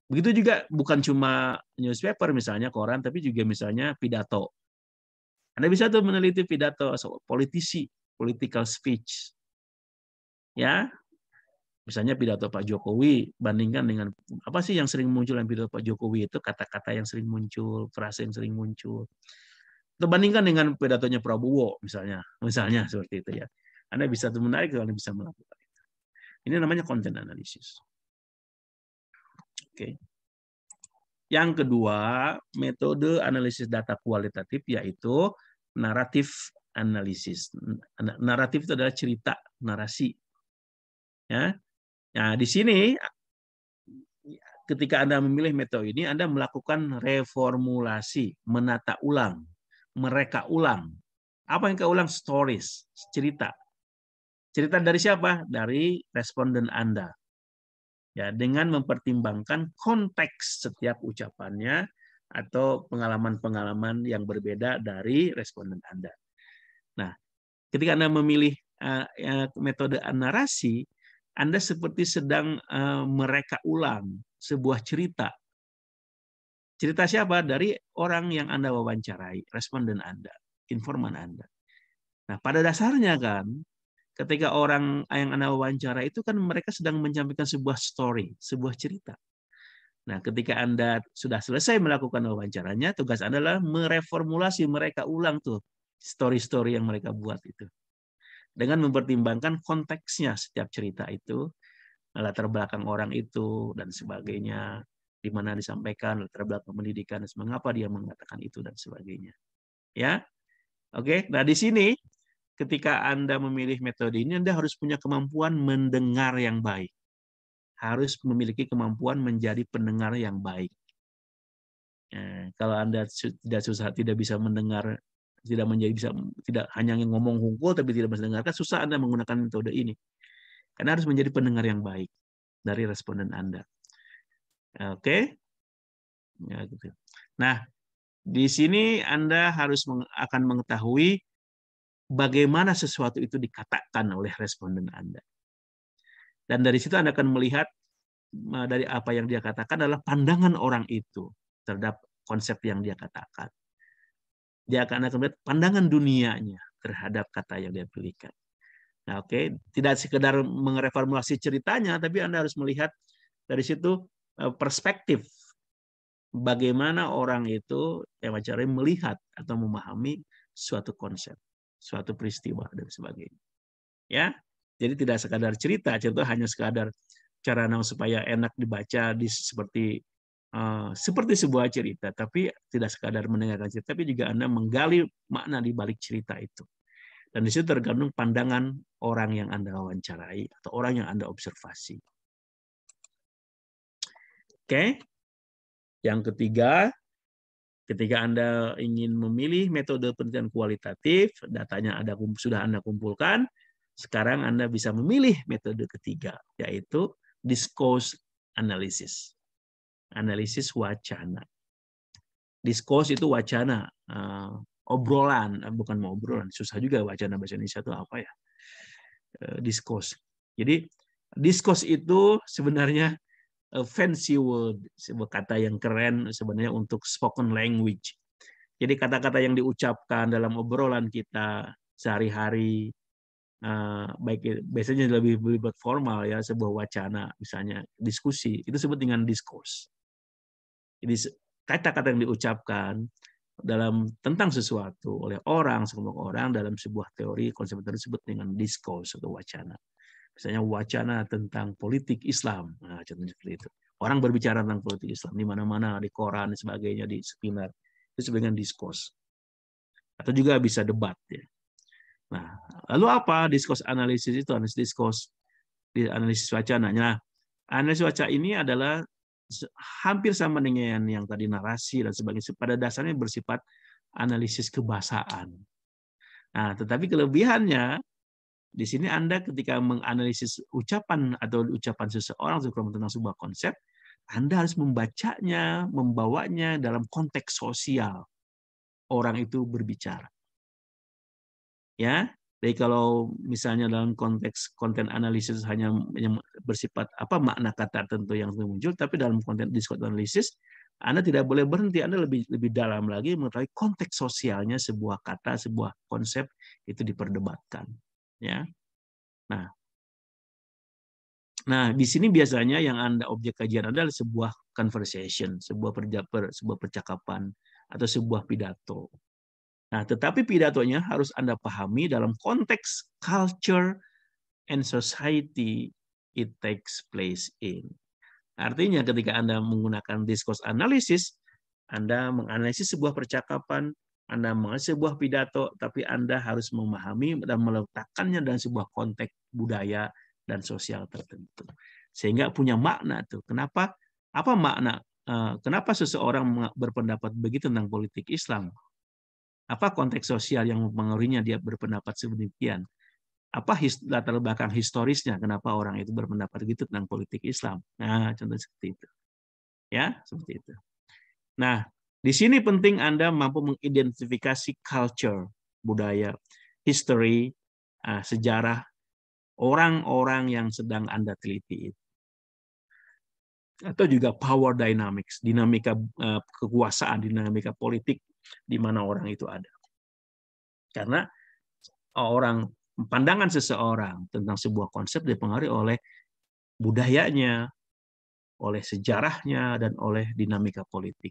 Begitu juga bukan cuma newspaper misalnya koran, tapi juga misalnya pidato. Anda bisa tuh meneliti pidato politisi, political speech. Ya, misalnya pidato Pak Jokowi bandingkan dengan apa sih yang sering muncul dalam pidato Pak Jokowi itu kata-kata yang sering muncul, frase yang sering muncul. Atau bandingkan dengan pidatonya Prabowo misalnya, misalnya seperti itu ya. Anda bisa menarik kalau Anda bisa melakukan itu. Ini namanya content analysis. Oke. Okay. Yang kedua, metode analisis data kualitatif yaitu naratif analisis. Naratif itu adalah cerita, narasi. Ya. Nah, di sini ketika Anda memilih metode ini, Anda melakukan reformulasi, menata ulang, mereka ulang. Apa yang keulang Stories, cerita. Cerita dari siapa? Dari responden Anda. Ya, dengan mempertimbangkan konteks setiap ucapannya atau pengalaman-pengalaman yang berbeda dari responden Anda. Nah, ketika Anda memilih eh, ya, metode narasi, Anda seperti sedang eh, mereka ulang sebuah cerita. Cerita siapa? Dari orang yang Anda wawancarai, responden Anda, informan Anda. Nah, pada dasarnya kan ketika orang yang Anda wawancara itu kan mereka sedang menyampaikan sebuah story, sebuah cerita. Nah, ketika Anda sudah selesai melakukan wawancaranya, tugas Anda adalah mereformulasi mereka ulang tuh story-story yang mereka buat itu. Dengan mempertimbangkan konteksnya setiap cerita itu, latar belakang orang itu, dan sebagainya, di mana disampaikan, latar belakang pendidikan, mengapa dia mengatakan itu, dan sebagainya. Ya, Oke, nah di sini ketika Anda memilih metode ini, Anda harus punya kemampuan mendengar yang baik. Harus memiliki kemampuan menjadi pendengar yang baik. Nah, kalau Anda tidak susah, tidak bisa mendengar, tidak menjadi bisa, tidak hanya ngomong hukum tapi tidak mendengarkan, susah Anda menggunakan metode ini. Karena harus menjadi pendengar yang baik dari responden Anda. Oke? Okay? Ya, gitu. Nah, di sini Anda harus akan mengetahui bagaimana sesuatu itu dikatakan oleh responden Anda. Dan dari situ Anda akan melihat eh, dari apa yang dia katakan adalah pandangan orang itu terhadap konsep yang dia katakan. Dia akan akan melihat pandangan dunianya terhadap kata yang dia pilihkan. Nah, oke, okay. tidak sekedar mereformulasi ceritanya, tapi Anda harus melihat dari situ eh, perspektif bagaimana orang itu yang melihat atau memahami suatu konsep suatu peristiwa dan sebagainya. Ya, jadi tidak sekadar cerita, cerita hanya sekadar cara caranya supaya enak dibaca di seperti uh, seperti sebuah cerita, tapi tidak sekadar mendengarkan cerita, tapi juga Anda menggali makna di balik cerita itu. Dan di situ tergantung pandangan orang yang Anda wawancarai atau orang yang Anda observasi. Oke. Okay. Yang ketiga, Ketika Anda ingin memilih metode penelitian kualitatif, datanya ada sudah Anda kumpulkan, sekarang Anda bisa memilih metode ketiga, yaitu discourse analysis. Analisis wacana. Discourse itu wacana, eh, obrolan, eh, bukan mau obrolan, susah juga wacana bahasa Indonesia itu apa ya? Eh, discourse. Jadi discourse itu sebenarnya A fancy word, sebuah kata yang keren sebenarnya untuk spoken language. Jadi kata-kata yang diucapkan dalam obrolan kita sehari-hari, eh, baik biasanya lebih berlibat formal ya, sebuah wacana misalnya diskusi, itu disebut dengan discourse. Jadi kata-kata yang diucapkan dalam tentang sesuatu oleh orang sekelompok orang dalam sebuah teori konsep tersebut disebut dengan discourse atau wacana misalnya wacana tentang politik Islam. Nah, contohnya seperti itu. Orang berbicara tentang politik Islam di mana-mana, di koran, dan sebagainya, di seminar. Itu sebagai diskurs. Atau juga bisa debat. Ya. Nah, lalu apa diskurs analisis itu? Analisis diskurs, analisis wacananya. Nah, analisis wacana ini adalah hampir sama dengan yang tadi narasi dan sebagainya. Pada dasarnya bersifat analisis kebahasaan. Nah, tetapi kelebihannya di sini Anda ketika menganalisis ucapan atau ucapan seseorang tentang sebuah konsep, Anda harus membacanya, membawanya dalam konteks sosial orang itu berbicara. Ya, jadi kalau misalnya dalam konteks konten analisis hanya bersifat apa makna kata tentu yang muncul, tapi dalam konten discord analisis anda tidak boleh berhenti, Anda lebih lebih dalam lagi mengetahui konteks sosialnya sebuah kata, sebuah konsep itu diperdebatkan ya. Nah, Nah, di sini biasanya yang Anda objek kajian adalah sebuah conversation, sebuah perjaper, sebuah percakapan atau sebuah pidato. Nah, tetapi pidatonya harus Anda pahami dalam konteks culture and society it takes place in. Artinya ketika Anda menggunakan discourse analysis, Anda menganalisis sebuah percakapan anda mengasih sebuah pidato, tapi Anda harus memahami dan meletakkannya dalam sebuah konteks budaya dan sosial tertentu. Sehingga punya makna tuh. Kenapa? Apa makna? Eh, kenapa seseorang berpendapat begitu tentang politik Islam? Apa konteks sosial yang mempengaruhinya dia berpendapat sedemikian? Apa latar belakang historisnya? Kenapa orang itu berpendapat begitu tentang politik Islam? Nah, contoh seperti itu. Ya, seperti itu. Nah, di sini penting Anda mampu mengidentifikasi culture, budaya, history, eh, sejarah orang-orang yang sedang Anda teliti Atau juga power dynamics, dinamika eh, kekuasaan, dinamika politik di mana orang itu ada. Karena orang pandangan seseorang tentang sebuah konsep dipengaruhi oleh budayanya, oleh sejarahnya dan oleh dinamika politik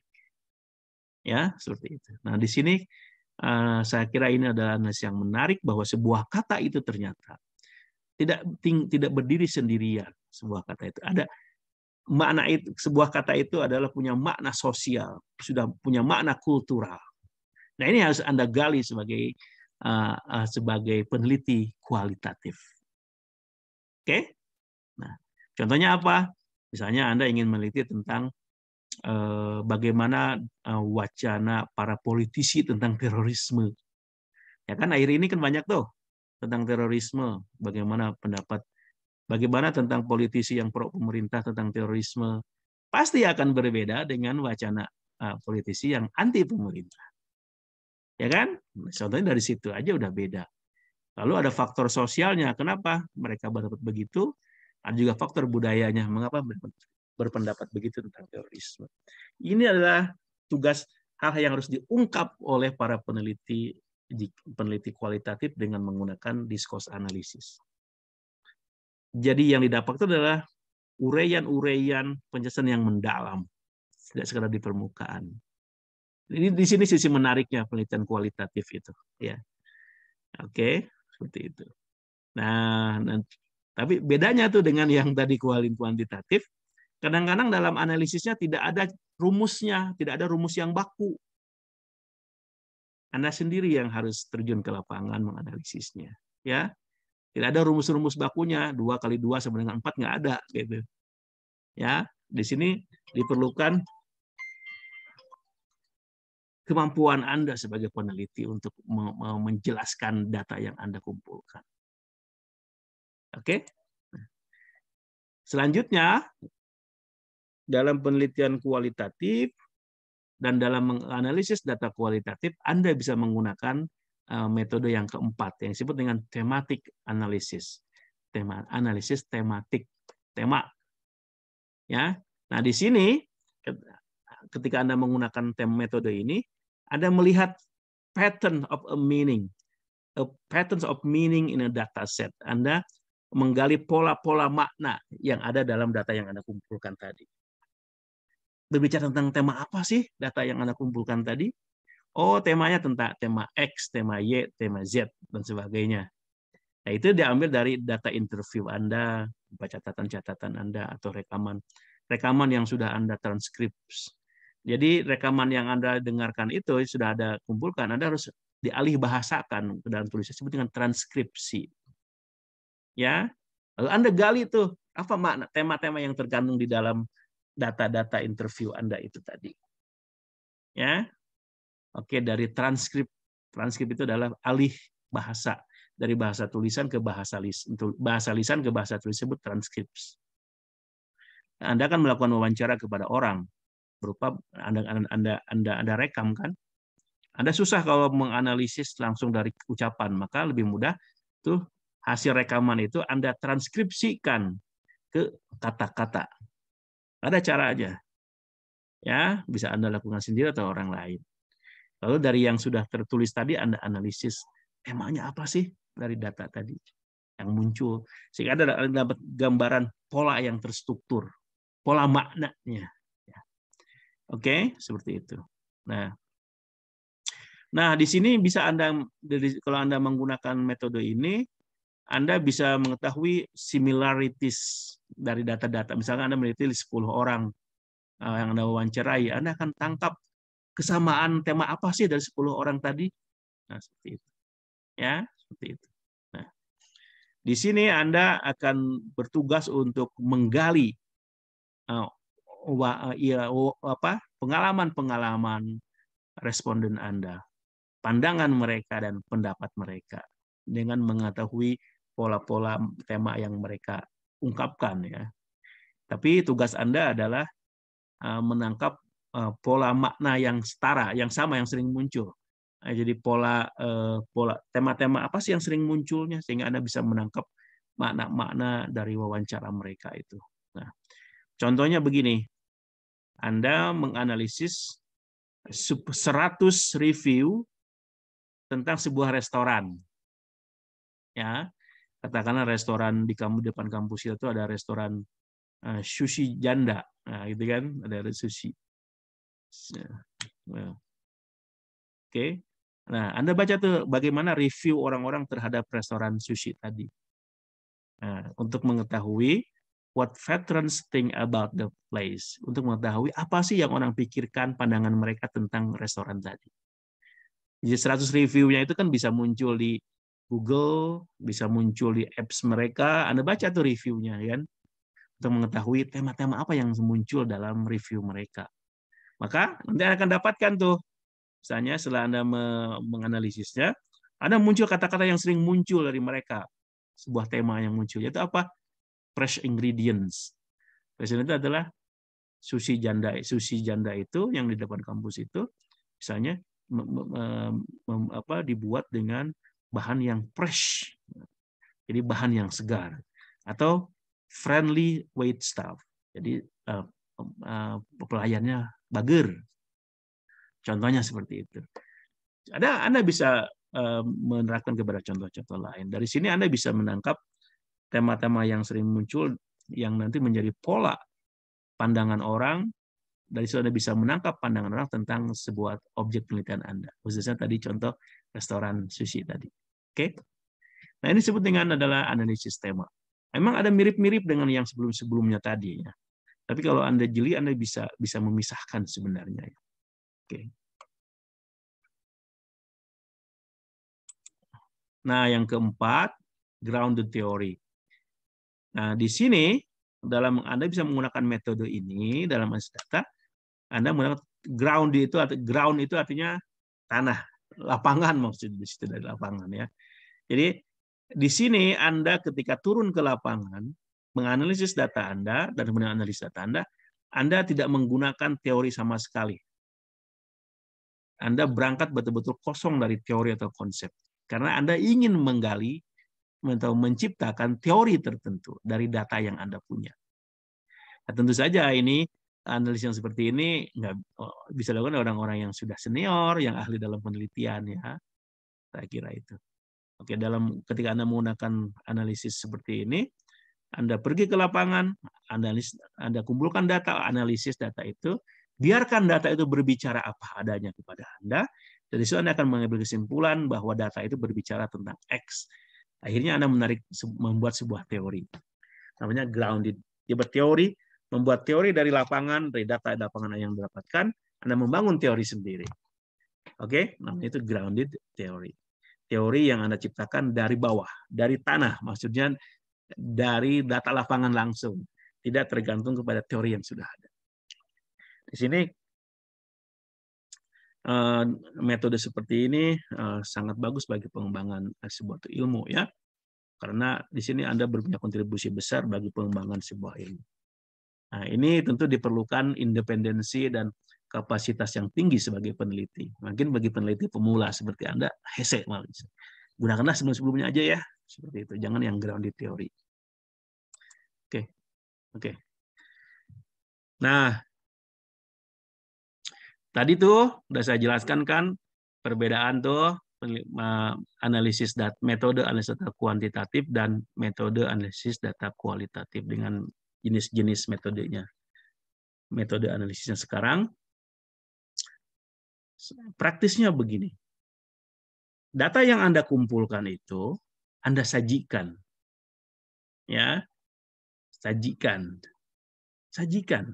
ya seperti itu. Nah di sini eh, saya kira ini adalah analisis yang menarik bahwa sebuah kata itu ternyata tidak tidak berdiri sendirian sebuah kata itu ada makna itu sebuah kata itu adalah punya makna sosial sudah punya makna kultural. Nah ini harus anda gali sebagai eh, eh, sebagai peneliti kualitatif. Oke? Nah contohnya apa? Misalnya Anda ingin meneliti tentang Eh, bagaimana eh, wacana para politisi tentang terorisme. Ya kan akhir ini kan banyak tuh tentang terorisme, bagaimana pendapat bagaimana tentang politisi yang pro pemerintah tentang terorisme pasti akan berbeda dengan wacana eh, politisi yang anti pemerintah ya kan contohnya dari situ aja udah beda lalu ada faktor sosialnya kenapa mereka berpendapat begitu ada juga faktor budayanya mengapa mereka? berpendapat begitu tentang terorisme. Ini adalah tugas hal yang harus diungkap oleh para peneliti peneliti kualitatif dengan menggunakan diskurs analisis. Jadi yang didapat itu adalah uraian-uraian penjelasan yang mendalam, tidak sekadar di permukaan. Ini di sini sisi menariknya penelitian kualitatif itu, ya. Oke, seperti itu. Nah, nanti, tapi bedanya tuh dengan yang tadi kuantitatif. Kadang-kadang dalam analisisnya tidak ada rumusnya, tidak ada rumus yang baku. Anda sendiri yang harus terjun ke lapangan menganalisisnya, ya. Tidak ada rumus-rumus bakunya, dua kali dua sama dengan empat nggak ada, gitu. Ya, di sini diperlukan kemampuan Anda sebagai peneliti untuk menjelaskan data yang Anda kumpulkan. Oke. Nah, selanjutnya, dalam penelitian kualitatif dan dalam menganalisis data kualitatif Anda bisa menggunakan eh, metode yang keempat yang disebut dengan tematik analisis. Tema analisis tematik, tema. Ya. Nah, di sini ketika Anda menggunakan tem metode ini, Anda melihat pattern of a meaning, a patterns of meaning in a data set. Anda menggali pola-pola makna yang ada dalam data yang Anda kumpulkan tadi berbicara tentang tema apa sih data yang Anda kumpulkan tadi? Oh, temanya tentang tema X, tema Y, tema Z, dan sebagainya. Nah, itu diambil dari data interview Anda, catatan-catatan Anda, atau rekaman. Rekaman yang sudah Anda transkrips. Jadi, rekaman yang Anda dengarkan itu sudah ada kumpulkan, Anda harus dialih bahasakan ke dalam tulisan Sebut dengan transkripsi. Ya, lalu Anda gali tuh apa makna tema-tema yang tergantung di dalam data-data interview Anda itu tadi. Ya. Oke, dari transkrip. Transkrip itu adalah alih bahasa dari bahasa tulisan ke bahasa lisan, bahasa lisan ke bahasa tulis disebut transkrip. anda akan melakukan wawancara kepada orang berupa anda anda anda anda, anda rekam kan. Anda susah kalau menganalisis langsung dari ucapan, maka lebih mudah tuh hasil rekaman itu Anda transkripsikan ke kata-kata. Ada cara aja, Ya, bisa Anda lakukan sendiri atau orang lain. Lalu dari yang sudah tertulis tadi Anda analisis temanya apa sih dari data tadi yang muncul sehingga Anda dapat gambaran pola yang terstruktur, pola maknanya. Ya. Oke, seperti itu. Nah, nah di sini bisa Anda kalau Anda menggunakan metode ini anda bisa mengetahui similarities dari data-data. Misalnya Anda meneliti 10 orang eh, yang Anda wawancarai, Anda akan tangkap kesamaan tema apa sih dari 10 orang tadi? Nah, seperti itu. Ya, seperti itu. Nah, di sini Anda akan bertugas untuk menggali eh, eh, iya, pengalaman-pengalaman responden Anda, pandangan mereka dan pendapat mereka dengan mengetahui pola-pola tema yang mereka ungkapkan ya. Tapi tugas Anda adalah eh, menangkap eh, pola makna yang setara, yang sama yang sering muncul. Eh, jadi pola pola tema-tema apa sih yang sering munculnya sehingga Anda bisa menangkap makna-makna dari wawancara mereka itu. Nah, contohnya begini. Anda menganalisis 100 review tentang sebuah restoran. Ya, katakanlah restoran di kamu depan kampus kita ada restoran eh, sushi janda nah, gitu kan ada, sushi eh. oke nah anda baca tuh bagaimana review orang-orang terhadap restoran sushi tadi nah, untuk mengetahui what veterans think about the place untuk mengetahui apa sih yang orang pikirkan pandangan mereka tentang restoran tadi jadi 100 reviewnya itu kan bisa muncul di Google, bisa muncul di apps mereka. Anda baca tuh reviewnya ya kan untuk mengetahui tema-tema apa yang muncul dalam review mereka. Maka nanti Anda akan dapatkan tuh misalnya setelah Anda menganalisisnya, Anda muncul kata-kata yang sering muncul dari mereka. Sebuah tema yang muncul yaitu apa? Fresh ingredients. Fresh itu adalah sushi janda, Sushi janda itu yang di depan kampus itu misalnya apa dibuat dengan bahan yang fresh. Jadi bahan yang segar atau friendly wait staff. Jadi uh, eh, uh, eh, pelayannya bager. Contohnya seperti itu. Ada Anda bisa uh, menerapkan kepada contoh-contoh lain. Dari sini Anda bisa menangkap tema-tema yang sering muncul yang nanti menjadi pola pandangan orang dari sini Anda bisa menangkap pandangan orang tentang sebuah objek penelitian Anda. Khususnya tadi contoh restoran sushi tadi. Oke. Okay? Nah, ini disebut dengan adalah analisis tema. Memang ada mirip-mirip dengan yang sebelum-sebelumnya tadi ya. Tapi kalau Anda jeli Anda bisa bisa memisahkan sebenarnya ya. Oke. Okay. Nah, yang keempat, grounded theory. Nah, di sini dalam Anda bisa menggunakan metode ini dalam analisis data, Anda menggunakan ground itu atau ground itu artinya tanah lapangan maksud di situ dari lapangan ya. Jadi di sini Anda ketika turun ke lapangan menganalisis data Anda dan kemudian analisis data Anda, Anda tidak menggunakan teori sama sekali. Anda berangkat betul-betul kosong dari teori atau konsep. Karena Anda ingin menggali atau menciptakan teori tertentu dari data yang Anda punya. Nah, tentu saja ini analis yang seperti ini nggak oh, bisa dilakukan orang-orang yang sudah senior, yang ahli dalam penelitian ya. Saya kira itu. Oke, dalam ketika Anda menggunakan analisis seperti ini, Anda pergi ke lapangan, analis Anda kumpulkan data, analisis data itu, biarkan data itu berbicara apa adanya kepada Anda. Jadi situ Anda akan mengambil kesimpulan bahwa data itu berbicara tentang X. Akhirnya Anda menarik membuat sebuah teori. Namanya grounded. Dia berteori membuat teori dari lapangan, dari data lapangan yang didapatkan, Anda membangun teori sendiri. Oke, okay? namanya itu grounded theory. Teori yang Anda ciptakan dari bawah, dari tanah, maksudnya dari data lapangan langsung, tidak tergantung kepada teori yang sudah ada. Di sini eh, metode seperti ini eh, sangat bagus bagi pengembangan sebuah ilmu ya karena di sini Anda punya kontribusi besar bagi pengembangan sebuah ilmu. Nah, ini tentu diperlukan independensi dan kapasitas yang tinggi sebagai peneliti. Mungkin bagi peneliti pemula seperti Anda, hese malah Gunakanlah sebelum-sebelumnya aja ya, seperti itu. Jangan yang grounded teori. Oke. Oke. Nah, tadi tuh udah saya jelaskan kan perbedaan tuh analisis data, metode analisis data kuantitatif dan metode analisis data kualitatif dengan jenis-jenis metodenya. Metode analisisnya sekarang praktisnya begini. Data yang Anda kumpulkan itu Anda sajikan. Ya. Sajikan. Sajikan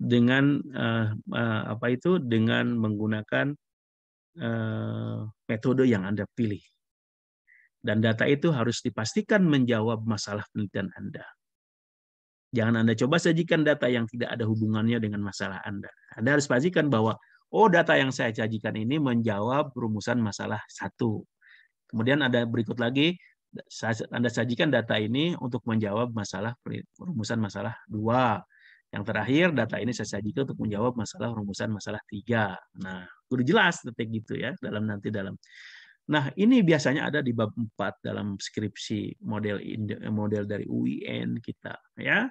dengan uh, uh, apa itu dengan menggunakan eh, metode yang Anda pilih. Dan data itu harus dipastikan menjawab masalah penelitian Anda. Jangan Anda coba sajikan data yang tidak ada hubungannya dengan masalah Anda. Anda harus pastikan bahwa, oh data yang saya sajikan ini menjawab rumusan masalah satu. Kemudian ada berikut lagi, Anda sajikan data ini untuk menjawab masalah rumusan masalah dua. Yang terakhir, data ini saya sajikan untuk menjawab masalah rumusan masalah tiga. Nah, sudah jelas detik gitu ya, dalam nanti dalam. Nah, ini biasanya ada di bab 4 dalam skripsi model model dari UIN kita ya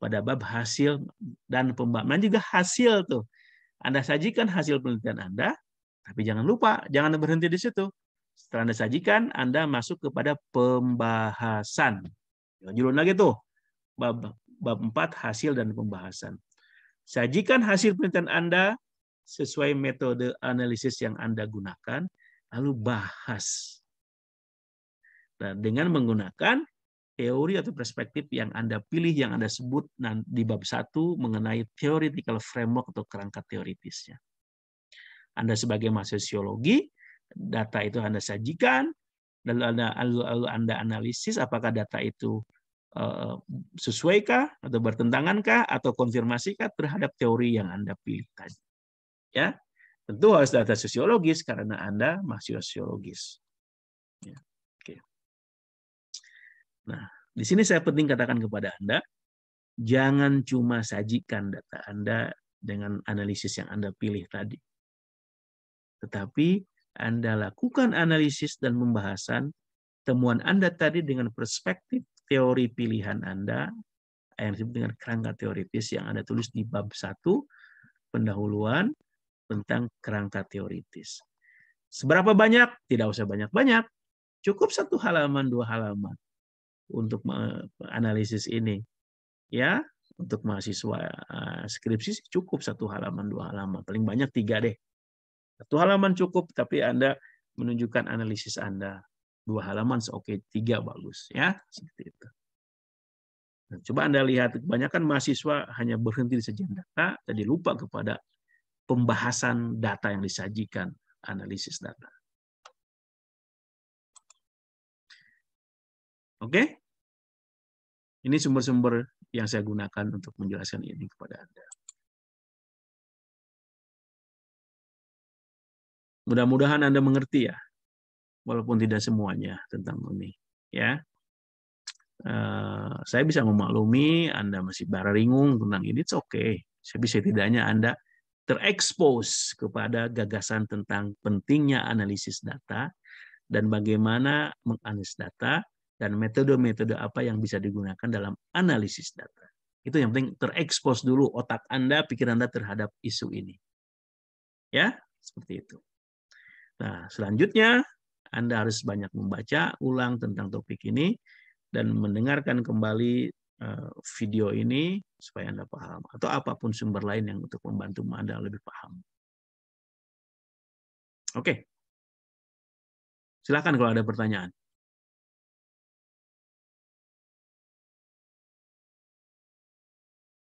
pada bab hasil dan pembangunan juga hasil tuh. Anda sajikan hasil penelitian Anda, tapi jangan lupa, jangan berhenti di situ. Setelah Anda sajikan, Anda masuk kepada pembahasan. Judul lagi tuh, bab, bab 4 hasil dan pembahasan. Sajikan hasil penelitian Anda sesuai metode analisis yang Anda gunakan, lalu bahas. Nah, dengan menggunakan teori atau perspektif yang Anda pilih, yang Anda sebut di bab satu mengenai theoretical framework atau kerangka teoritisnya. Anda sebagai mahasiswa sosiologi, data itu Anda sajikan, lalu Anda, lalu anda analisis apakah data itu eh, sesuaikah atau bertentangankah atau konfirmasikah terhadap teori yang Anda pilih tadi. Ya, tentu harus data sosiologis karena Anda mahasiswa sosiologis. Ya. Nah, di sini saya penting katakan kepada Anda, jangan cuma sajikan data Anda dengan analisis yang Anda pilih tadi. Tetapi Anda lakukan analisis dan pembahasan temuan Anda tadi dengan perspektif teori pilihan Anda yang disebut dengan kerangka teoritis yang Anda tulis di bab 1 pendahuluan tentang kerangka teoritis. Seberapa banyak? Tidak usah banyak-banyak. Cukup satu halaman, dua halaman untuk analisis ini. Ya, untuk mahasiswa eh, skripsi cukup satu halaman, dua halaman, paling banyak tiga deh. Satu halaman cukup, tapi Anda menunjukkan analisis Anda. Dua halaman, oke, tiga bagus. Ya, seperti itu. Nah, coba Anda lihat, kebanyakan mahasiswa hanya berhenti di sajian data, nah, jadi lupa kepada pembahasan data yang disajikan, analisis data. Oke? Okay? Ini sumber-sumber yang saya gunakan untuk menjelaskan ini kepada Anda. Mudah-mudahan Anda mengerti ya, walaupun tidak semuanya tentang ini. Ya, eh, saya bisa memaklumi Anda masih ringung tentang ini, it's okay. Tapi setidaknya Anda terekspos kepada gagasan tentang pentingnya analisis data dan bagaimana menganalisis data dan metode-metode apa yang bisa digunakan dalam analisis data. Itu yang penting terekspos dulu otak Anda, pikiran Anda terhadap isu ini. Ya, seperti itu. Nah, selanjutnya Anda harus banyak membaca ulang tentang topik ini dan mendengarkan kembali eh, video ini supaya Anda paham atau apapun sumber lain yang untuk membantu Anda lebih paham. Oke. Silakan kalau ada pertanyaan.